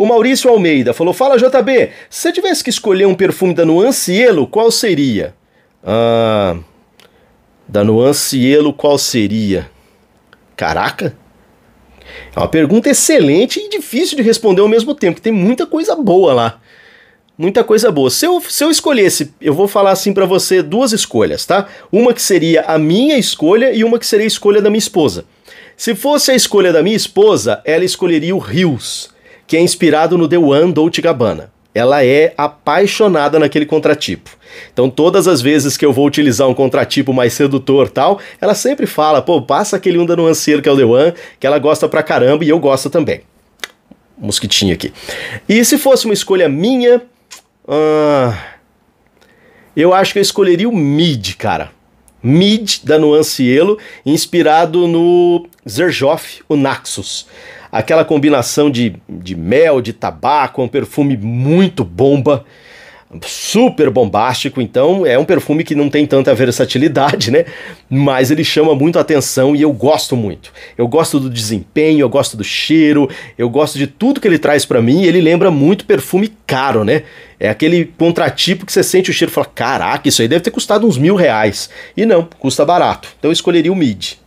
O Maurício Almeida falou: Fala JB, se você tivesse que escolher um perfume da Nuance Elo, qual seria? Ah, da Nuance Elo, qual seria? Caraca! É uma pergunta excelente e difícil de responder ao mesmo tempo, que tem muita coisa boa lá. Muita coisa boa. Se eu, se eu escolhesse, eu vou falar assim para você duas escolhas, tá? Uma que seria a minha escolha e uma que seria a escolha da minha esposa. Se fosse a escolha da minha esposa, ela escolheria o Rios que é inspirado no The One Dolce Gabbana. Ela é apaixonada naquele contratipo. Então, todas as vezes que eu vou utilizar um contratipo mais sedutor tal, ela sempre fala, pô, passa aquele um danuanceiro que é o The One, que ela gosta pra caramba e eu gosto também. Mosquitinho aqui. E se fosse uma escolha minha, uh, eu acho que eu escolheria o Mid, cara. Mid, da Nuance Elo, inspirado no Zerjoff, o Naxos. Aquela combinação de, de mel, de tabaco, é um perfume muito bomba super bombástico, então é um perfume que não tem tanta versatilidade, né? Mas ele chama muito a atenção e eu gosto muito. Eu gosto do desempenho, eu gosto do cheiro, eu gosto de tudo que ele traz para mim, ele lembra muito perfume caro, né? É aquele contratipo que você sente o cheiro e fala: "Caraca, isso aí deve ter custado uns mil reais". E não, custa barato. Então eu escolheria o Mid.